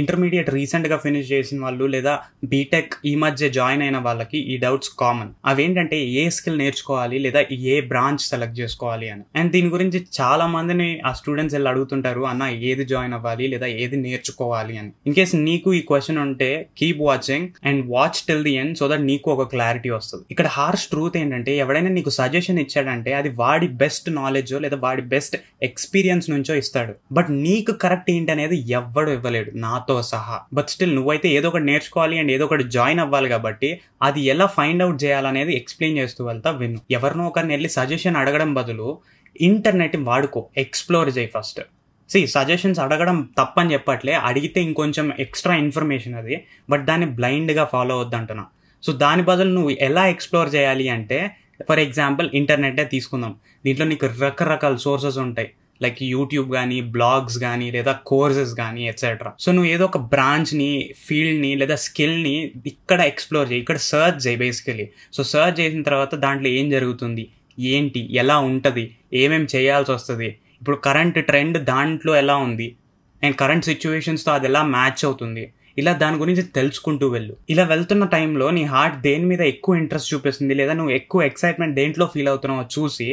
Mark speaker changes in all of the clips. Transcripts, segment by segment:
Speaker 1: intermediate రీసెంట్గా finish చేసిన వాళ్ళు లేదా బీటెక్ ఈ మధ్య జాయిన్ అయిన వాళ్ళకి ఈ డౌట్స్ కామన్ అవేంటంటే ఏ స్కిల్ నేర్చుకోవాలి లేదా ఏ బ్రాంచ్ సెలెక్ట్ చేసుకోవాలి అని అండ్ దీని గురించి చాలా మందిని ఆ స్టూడెంట్స్ వెళ్ళి అడుగుతుంటారు అన్న ఏది జాయిన్ అవ్వాలి లేదా ఏది నేర్చుకోవాలి అని ఇన్ కేస్ నీకు ఈ క్వశ్చన్ ఉంటే keep watching and watch till the end so that నీకు ఒక క్లారిటీ వస్తుంది ఇక్కడ హార్ష్ ట్రూత్ ఏంటంటే ఎవడైనా నీకు సజెషన్ ఇచ్చాడంటే అది వాడి బెస్ట్ నాలెడ్జ్ లేదా వాడి బెస్ట్ ఎక్స్పీరియన్స్ నుంచో ఇస్తాడు బట్ నీకు కరెక్ట్ ఏంటి అనేది ఎవ్వడు ఇవ్వలేడు నా నాతో సహా బట్ స్టిల్ నువ్వైతే ఏదో ఒకటి నేర్చుకోవాలి అండ్ ఏదో ఒకటి జాయిన్ అవ్వాలి కాబట్టి అది ఎలా ఫైండ్ అవుట్ చేయాలనేది ఎక్స్ప్లెయిన్ చేస్తూ వెళ్తా విన్ను ఎవరినో ఒకరిని వెళ్ళి సజెషన్ అడగడం బదులు ఇంటర్నెట్ వాడుకో ఎక్స్ప్లోర్ చేయి ఫస్ట్ సి సజెషన్స్ అడగడం తప్పని చెప్పట్లే అడిగితే ఇంకొంచెం ఎక్స్ట్రా ఇన్ఫర్మేషన్ అది బట్ దాన్ని బ్లైండ్గా ఫాలో అవద్దు అంటున్నా సో దాని బదులు నువ్వు ఎలా ఎక్స్ప్లోర్ చేయాలి అంటే ఫర్ ఎగ్జాంపుల్ ఇంటర్నెట్టే తీసుకుందాం దీంట్లో నీకు రకరకాల సోర్సెస్ ఉంటాయి లైక్ యూట్యూబ్ కానీ బ్లాగ్స్ కానీ లేదా కోర్సెస్ కానీ ఎట్సెట్రా సో నువ్వు ఏదో ఒక బ్రాంచ్ని ఫీల్డ్ని లేదా స్కిల్ని ఇక్కడ ఎక్స్ప్లోర్ చేయి ఇక్కడ సర్చ్ చేయి బేసికలీ సో సర్చ్ చేసిన తర్వాత దాంట్లో ఏం జరుగుతుంది ఏంటి ఎలా ఉంటుంది ఏమేమి చేయాల్సి వస్తుంది ఇప్పుడు కరెంట్ ట్రెండ్ దాంట్లో ఎలా ఉంది అండ్ కరెంట్ సిచ్యువేషన్స్తో అది ఎలా మ్యాచ్ అవుతుంది ఇలా దాని గురించి తెలుసుకుంటూ వెళ్ళు ఇలా వెళ్తున్న టైంలో నీ హార్ట్ దేని మీద ఎక్కువ ఇంట్రెస్ట్ చూపిస్తుంది లేదా నువ్వు ఎక్కువ ఎక్సైట్మెంట్ దేంట్లో ఫీల్ అవుతున్నావో చూసి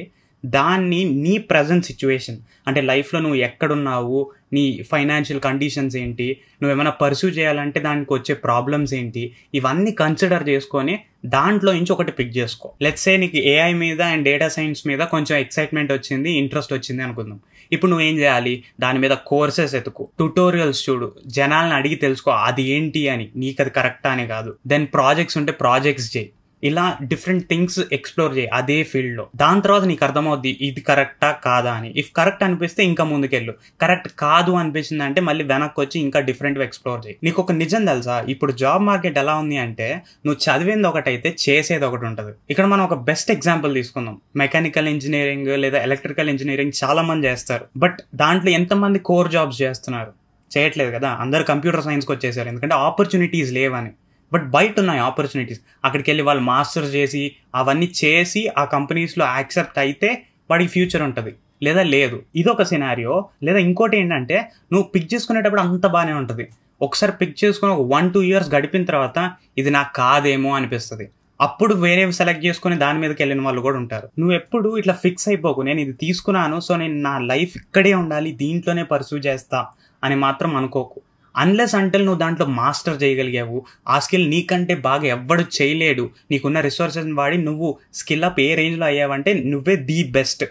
Speaker 1: దాన్ని నీ ప్రజెంట్ సిచ్యువేషన్ అంటే లైఫ్లో నువ్వు ఎక్కడున్నావు నీ ఫైనాన్షియల్ కండిషన్స్ ఏంటి నువ్వు ఏమైనా పర్సూ చేయాలంటే దానికి వచ్చే ప్రాబ్లమ్స్ ఏంటి ఇవన్నీ కన్సిడర్ చేసుకొని దాంట్లో నుంచి ఒకటి పిక్ చేసుకో లెట్సే నీకు ఏఐ మీద అండ్ డేటా సైన్స్ మీద కొంచెం ఎక్సైట్మెంట్ వచ్చింది ఇంట్రెస్ట్ వచ్చింది అనుకుందాం ఇప్పుడు నువ్వేం చేయాలి దాని మీద కోర్సెస్ ఎతుకు ట్యూటోరియల్స్ చూడు జనాలను అడిగి తెలుసుకో అది ఏంటి అని నీకు అది కరెక్టా అని కాదు దెన్ ప్రాజెక్ట్స్ ఉంటే ప్రాజెక్ట్స్ చేయి ఇలా డిఫరెంట్ థింగ్స్ ఎక్స్ప్లోర్ చేయి అదే ఫీల్డ్లో దాని తర్వాత నీకు అర్థమవుద్ది ఇది కరెక్టా కాదా అని ఇఫ్ కరెక్ట్ అనిపిస్తే ఇంకా ముందుకెళ్ళు కరెక్ట్ కాదు అనిపిస్తుంది అంటే మళ్ళీ వెనక్కి వచ్చి ఇంకా డిఫరెంట్ ఎక్స్ప్లోర్ చేయి నీకు ఒక నిజం తెలుసా ఇప్పుడు జాబ్ మార్కెట్ ఎలా ఉంది అంటే నువ్వు చదివింది ఒకటైతే చేసేది ఒకటి ఉంటుంది ఇక్కడ మనం ఒక బెస్ట్ ఎగ్జాంపుల్ తీసుకుందాం మెకానికల్ ఇంజనీరింగ్ లేదా ఎలక్ట్రికల్ ఇంజనీరింగ్ చాలా మంది చేస్తారు బట్ దాంట్లో ఎంతమంది కోర్ జాబ్స్ చేస్తున్నారు చేయట్లేదు కదా అందరు కంప్యూటర్ సైన్స్కి వచ్చేసారు ఎందుకంటే ఆపర్చునిటీస్ లేవని బట్ బయట ఉన్నాయి ఆపర్చునిటీస్ అక్కడికి వెళ్ళి వాళ్ళు మాస్టర్స్ చేసి అవన్నీ చేసి ఆ కంపెనీస్లో యాక్సెప్ట్ అయితే వాడికి ఫ్యూచర్ ఉంటుంది లేదా లేదు ఇదొక సినారియో లేదా ఇంకోటి ఏంటంటే నువ్వు పిక్ చేసుకునేటప్పుడు అంత బాగానే ఉంటుంది ఒకసారి పిక్ చేసుకుని ఒక వన్ టూ ఇయర్స్ గడిపిన తర్వాత ఇది నాకు కాదేమో అనిపిస్తుంది అప్పుడు వేరేవి సెలెక్ట్ చేసుకుని దాని మీదకి వెళ్ళిన వాళ్ళు కూడా ఉంటారు నువ్వు ఎప్పుడు ఇట్లా ఫిక్స్ అయిపోకు నేను ఇది తీసుకున్నాను సో నేను నా లైఫ్ ఇక్కడే ఉండాలి దీంట్లోనే పర్సూ చేస్తా అని మాత్రం అనుకోకు అన్లెస్ అంటే నువ్వు దాంట్లో మాస్టర్ చేయగలిగావు ఆ స్కిల్ నీకంటే బాగా ఎవ్వడు చేయలేడు నీకున్న రిసోర్సెస్ వాడి నువ్వు స్కిల్ అప్ ఏ రేంజ్లో అయ్యావంటే నువ్వే ది బెస్ట్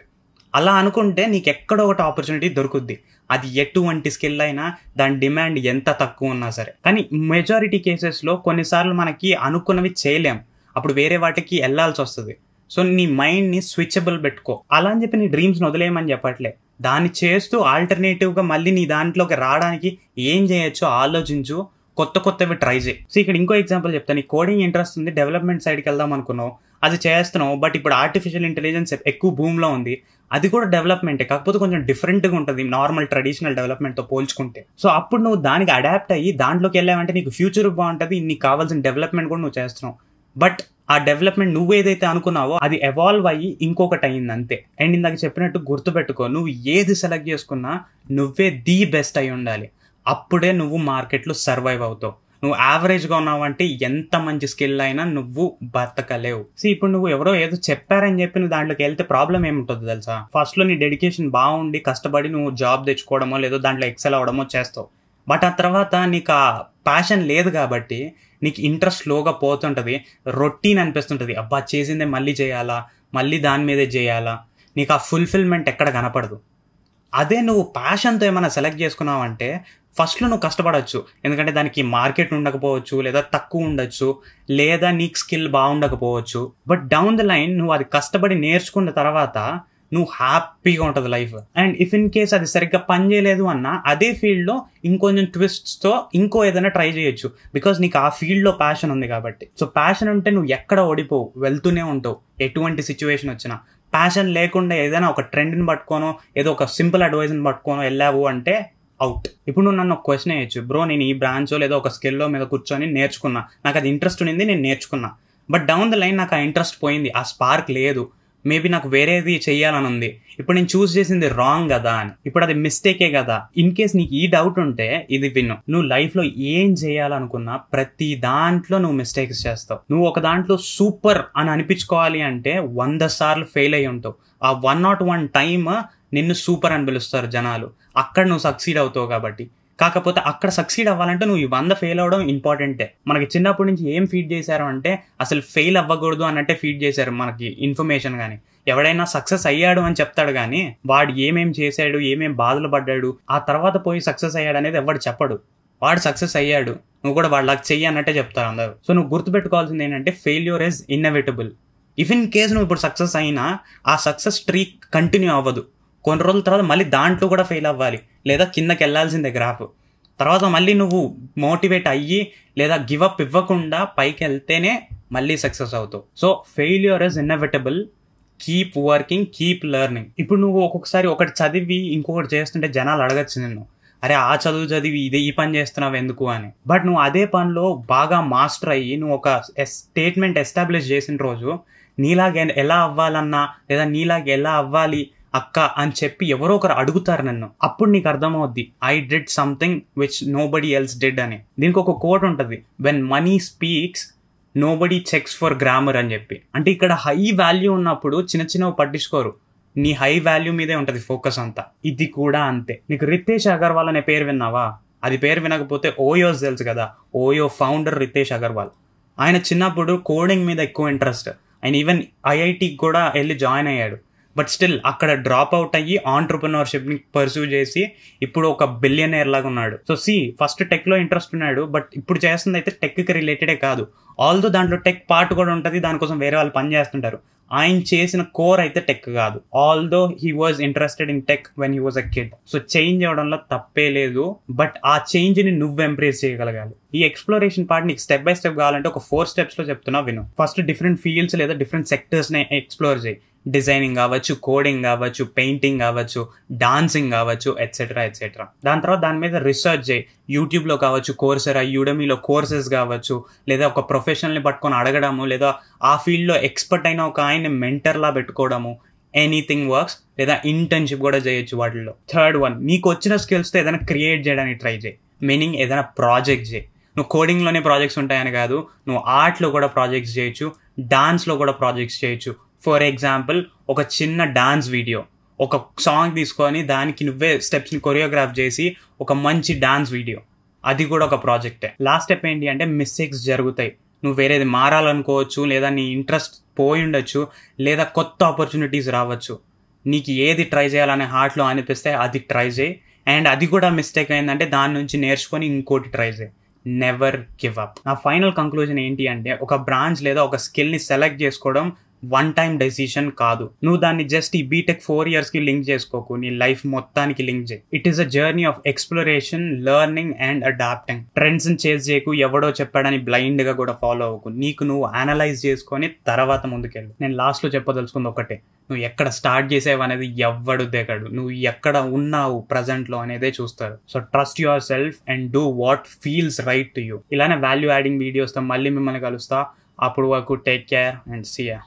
Speaker 1: అలా అనుకుంటే నీకు ఎక్కడో ఒకటి ఆపర్చునిటీ దొరుకుద్ది అది ఎటువంటి స్కిల్ అయినా దాని డిమాండ్ ఎంత తక్కువ ఉన్నా సరే కానీ మెజారిటీ కేసెస్లో కొన్నిసార్లు మనకి అనుకున్నవి చేయలేం అప్పుడు వేరే వాటికి వెళ్ళాల్సి వస్తుంది సో నీ మైండ్ని స్విచబుల్ పెట్టుకో అలా అని చెప్పి నీ డ్రీమ్స్ని వదిలేయమని చెప్పట్లే దాన్ని చేస్తూ ఆల్టర్నేటివ్గా మళ్ళీ నీ దాంట్లోకి రావడానికి ఏం చేయొచ్చో ఆలోచించు కొత్త కొత్తవి ట్రై చేయి సో ఇక్కడ ఇంకో ఎగ్జాంపుల్ చెప్తాను నీ కోడింగ్ ఇంట్రెస్ట్ ఉంది డెవలప్మెంట్ సైడ్కి వెళ్దాం అనుకున్నావు అది చేస్తున్నావు బట్ ఇప్పుడు ఆర్టిఫిషియల్ ఇంటెలిజెన్స్ ఎక్కువ భూమిలో ఉంది అది కూడా డెవలప్మెంటే కాకపోతే కొంచెం డిఫరెంట్గా ఉంటుంది నార్మల్ ట్రెడిషనల్ డెవలప్మెంట్తో పోల్చుకుంటే సో అప్పుడు నువ్వు దానికి అడాప్ట్ అయ్యి దాంట్లోకి వెళ్ళావంటే నీకు ఫ్యూచర్ బాగుంటుంది నీకు కావాల్సిన డెవలప్మెంట్ కూడా నువ్వు చేస్తున్నావు బట్ ఆ డెవలప్మెంట్ నువ్వు ఏదైతే అనుకున్నావో అది ఎవాల్వ్ అయ్యి ఇంకొకటి అయింది అంతే అండ్ ఇందాక చెప్పినట్టు గుర్తుపెట్టుకో నువ్వు ఏది సెలెక్ట్ చేసుకున్నా నువ్వే ది బెస్ట్ అయి ఉండాలి అప్పుడే నువ్వు మార్కెట్లో సర్వైవ్ అవుతావు నువ్వు యావరేజ్గా ఉన్నావంటే ఎంత మంచి స్కిల్ అయినా నువ్వు బతకలేవు సో ఇప్పుడు నువ్వు ఎవరో ఏదో చెప్పారని చెప్పి నువ్వు దాంట్లోకి వెళ్తే ప్రాబ్లం ఏముంటుంది తెలుసా ఫస్ట్లో నీ డెడికేషన్ బాగుండి కష్టపడి నువ్వు జాబ్ తెచ్చుకోవడమో లేదో దాంట్లో ఎక్సెల్ అవడమో చేస్తావు బట్ ఆ తర్వాత నీకు ఆ ప్యాషన్ లేదు కాబట్టి నీకు ఇంట్రెస్ట్ లోగా పోతుంటుంది రొటీన్ అనిపిస్తుంటుంది అబ్బా చేసిందే మళ్ళీ చేయాలా మళ్ళీ దాని మీదే చేయాలా నీకు ఆ ఫుల్ఫిల్మెంట్ ఎక్కడ కనపడదు అదే నువ్వు ప్యాషన్తో ఏమైనా సెలెక్ట్ చేసుకున్నావు అంటే ఫస్ట్లో నువ్వు కష్టపడవచ్చు ఎందుకంటే దానికి మార్కెట్ ఉండకపోవచ్చు లేదా తక్కువ ఉండొచ్చు లేదా నీకు స్కిల్ బాగుండకపోవచ్చు బట్ డౌన్ ద లైన్ నువ్వు అది కష్టపడి నేర్చుకున్న తర్వాత నువ్వు హ్యాపీగా ఉంటుంది life and if in case అది సరిగ్గా పని చేయలేదు అన్న అదే ఫీల్డ్లో ఇంకొంచెం ట్విస్ట్స్తో ఇంకో ఏదైనా ట్రై చేయొచ్చు బికాస్ నీకు ఆ ఫీల్డ్లో ప్యాషన్ ఉంది కాబట్టి సో ప్యాషన్ ఉంటే నువ్వు ఎక్కడ ఓడిపోవు వెళ్తూనే ఉంటావు ఎటువంటి సిచ్యువేషన్ వచ్చినా ప్యాషన్ లేకుండా ఏదైనా ఒక ట్రెండ్ని పట్టుకోనో ఏదో ఒక సింపుల్ అడ్వైజ్ని పట్టుకోనో వెళ్ళావు అంటే అవుట్ ఇప్పుడు నువ్వు నన్ను ఒక క్వశ్చన్ వేయచ్చు బ్రో నేను ఈ బ్రాంచ్ లేదో ఒక స్కిల్లో మీద కూర్చొని నేర్చుకున్నా నాకు అది ఇంట్రెస్ట్ ఉండింది నేను నేర్చుకున్నా బట్ డౌన్ ద లైన్ నాకు ఆ ఇంట్రెస్ట్ పోయింది ఆ స్పార్క్ లేదు మేబీ నాకు వేరేది చేయాలని ఉంది ఇప్పుడు నేను చూస్ చేసింది రాంగ్ కదా అని ఇప్పుడు అది మిస్టేకే కదా ఇన్ కేస్ నీకు ఈ డౌట్ ఉంటే ఇది విన్ను నువ్వు లైఫ్లో ఏం చేయాలనుకున్నా ప్రతి దాంట్లో నువ్వు మిస్టేక్స్ చేస్తావు నువ్వు ఒక దాంట్లో సూపర్ అని అనిపించుకోవాలి అంటే వంద సార్లు ఫెయిల్ అయి ఉంటావు ఆ వన్ నాట్ వన్ టైమ్ నిన్ను సూపర్ అని పిలుస్తారు జనాలు అక్కడ నువ్వు సక్సీడ్ అవుతావు కాబట్టి కాకపోతే అక్కడ సక్సీడ్ అవ్వాలంటే నువ్వు ఈ వంద ఫెయిల్ అవ్వడం ఇంపార్టెంటే మనకి చిన్నప్పటి నుంచి ఏం ఫీడ్ చేశారు అంటే అసలు ఫెయిల్ అవ్వకూడదు అన్నట్టే ఫీడ్ చేశారు మనకి ఇన్ఫర్మేషన్ కానీ ఎవడైనా సక్సెస్ అయ్యాడు అని చెప్తాడు కానీ వాడు ఏమేం చేశాడు ఏమేం బాధలు పడ్డాడు ఆ తర్వాత పోయి సక్సెస్ అయ్యాడు అనేది ఎవడు చెప్పడు వాడు సక్సెస్ అయ్యాడు నువ్వు కూడా వాళ్ళకి చెయ్యి అన్నట్టే చెప్తారు అందరు సో నువ్వు గుర్తుపెట్టుకోవాల్సింది ఏంటంటే failure is inevitable if in case నువ్వు ఇప్పుడు సక్సెస్ అయినా ఆ సక్సెస్ ట్రీక్ కంటిన్యూ అవ్వదు కొన్ని రోజుల తర్వాత మళ్ళీ దాంట్లో కూడా ఫెయిల్ అవ్వాలి లేదా కిందకి వెళ్లాల్సిందే గ్రాఫ్ తర్వాత మళ్ళీ నువ్వు మోటివేట్ అయ్యి లేదా గివప్ ఇవ్వకుండా పైకి వెళ్తేనే మళ్ళీ సక్సెస్ అవుతావు so failure is inevitable keep working keep learning ఇప్పుడు నువ్వు ఒక్కొక్కసారి ఒకటి చదివి ఇంకొకటి చేస్తుంటే జనాలు అడగచ్చు నిన్ను అరే ఆ చదువు చదివి ఇదే ఈ పని చేస్తున్నావు ఎందుకు అని బట్ నువ్వు అదే పనిలో బాగా మాస్టర్ అయ్యి నువ్వు ఒక స్టేట్మెంట్ ఎస్టాబ్లిష్ చేసిన రోజు నీలాగే ఎలా అవ్వాలన్నా లేదా నీలాగే ఎలా అవ్వాలి అక్క అని చెప్పి ఎవరో ఒకరు అడుగుతారు నన్ను అప్పుడు నీకు అర్థమవుద్ది I did something which nobody else did అని దీనికి ఒక కోట్ ఉంటుంది when money speaks no checks for grammar అని చెప్పి అంటే ఇక్కడ హై వాల్యూ ఉన్నప్పుడు చిన్న చిన్నవి పట్టించుకోరు నీ హై వాల్యూ మీదే ఉంటుంది ఫోకస్ అంతా ఇది కూడా అంతే నీకు రితేష్ అగర్వాల్ అనే పేరు విన్నావా అది పేరు వినకపోతే ఓయోస్ తెలుసు కదా ఓయో ఫౌండర్ రితేష్ అగర్వాల్ ఆయన చిన్నప్పుడు కోడింగ్ మీద ఎక్కువ ఇంట్రెస్ట్ ఆయన ఈవెన్ ఐఐటికి కూడా వెళ్ళి జాయిన్ అయ్యాడు బట్ స్టిల్ అక్కడ డ్రాప్ అవుట్ అయ్యి ఆంటర్ప్రినర్షిప్ని పర్సూ చేసి ఇప్పుడు ఒక బిలియనేర్ లాగా ఉన్నాడు సో సి ఫస్ట్ టెక్లో ఇంట్రెస్ట్ ఉన్నాడు బట్ ఇప్పుడు చేస్తుంది అయితే టెక్కి రిలేటెడే కాదు ఆల్దో దాంట్లో టెక్ పార్ట్ కూడా ఉంటుంది దానికోసం వేరే వాళ్ళు పని చేస్తుంటారు ఆయన చేసిన కోర్ అయితే టెక్ కాదు although he was interested in tech when he was a kid so change అవ్వడంలో తప్పే లేదు బట్ ఆ చేంజ్ని నువ్వు ఎంప్రేజ్ చేయగలగాలి ఈ ఎక్స్ప్లోరేషన్ పార్ట్ నీకు స్టెప్ బై స్టెప్ కావాలంటే ఒక ఫోర్ స్టెప్స్లో చెప్తున్నా విను ఫస్ట్ డిఫరెంట్ ఫీల్డ్స్ లేదా డిఫరెంట్ సెక్టర్స్ని ఎక్స్ప్లోర్ చేయి డిజైనింగ్ కావచ్చు కోడింగ్ కావచ్చు పెయింటింగ్ కావచ్చు డాన్సింగ్ కావచ్చు ఎట్సెట్రా ఎట్సెట్రా దాని తర్వాత దాని మీద రీసెర్చ్ చేయి యూట్యూబ్లో కావచ్చు కోర్సెరా యూడమీలో కోర్సెస్ కావచ్చు లేదా ఒక ప్రొఫెషనల్ని పట్టుకొని అడగడము లేదా ఆ ఫీల్డ్లో ఎక్స్పర్ట్ అయిన ఒక ఆయన్ని మెంటర్లా పెట్టుకోవడము ఎనీథింగ్ వర్క్స్ లేదా ఇంటర్న్షిప్ కూడా చేయొచ్చు వాటిల్లో థర్డ్ వన్ నీకు వచ్చిన స్కిల్స్తో ఏదైనా క్రియేట్ చేయడానికి ట్రై చేయి మీనింగ్ ఏదైనా ప్రాజెక్ట్ చేయి నువ్వు కోడింగ్లోనే ప్రాజెక్ట్స్ ఉంటాయని కాదు నువ్వు ఆర్ట్లో కూడా ప్రాజెక్ట్స్ చేయొచ్చు డాన్స్లో కూడా ప్రాజెక్ట్స్ చేయొచ్చు ఫర్ ఎగ్జాంపుల్ ఒక చిన్న డాన్స్ వీడియో ఒక సాంగ్ తీసుకొని దానికి నువ్వే స్టెప్స్ని కొరియోగ్రాఫ్ చేసి ఒక మంచి డాన్స్ వీడియో అది కూడా ఒక ప్రాజెక్టే లాస్ట్ స్టెప్ ఏంటి అంటే మిస్టేక్స్ జరుగుతాయి నువ్వు వేరేది మారాలనుకోవచ్చు లేదా నీ ఇంట్రెస్ట్ పోయి ఉండొచ్చు లేదా కొత్త ఆపర్చునిటీస్ రావచ్చు నీకు ఏది ట్రై చేయాలనే హార్ట్లో అనిపిస్తే అది ట్రై చేయి అండ్ అది కూడా మిస్టేక్ అయిందంటే దాని నుంచి నేర్చుకొని ఇంకోటి ట్రై చేయి నెవర్ గివ్ అప్ నా ఫైనల్ కంక్లూజన్ ఏంటి అంటే ఒక బ్రాంచ్ లేదా ఒక స్కిల్ని సెలెక్ట్ చేసుకోవడం వన్ టైం డెసిషన్ కాదు నువ్వు దాన్ని జస్ట్ ఈ బీటెక్ ఫోర్ ఇయర్స్ కి లింక్ చేసుకోకు నీ లైఫ్ మొత్తానికి లింక్ చేయి it is a journey of exploration learning and adapting trends ని చేజ్ చేయకు ఎవడో చెప్పాడని బ్లైండ్ గా కూడా ఫాలో అవ్వకు నీకు నువ్వు అనలైజ్ చేసుకొని తర్వాత ముందుకెళ్ళు నేను లాస్ట్ లో చెప్పదలుచుకుంది ఒకటే నువ్వు ఎక్కడ స్టార్ట్ చేసావు అనేది ఎవ్వడు దిగడు నువ్వు ఎక్కడ ఉన్నావు ప్రజెంట్ లో అనేదే చూస్తారు so trust yourself and do what feels right to you ఇలానే వాల్యూ యాడింగ్ వీడియోస్తో మళ్ళీ మిమ్మల్ని కలుస్తా అప్పుడు వరకు టేక్ కేర్ అండ్ సియా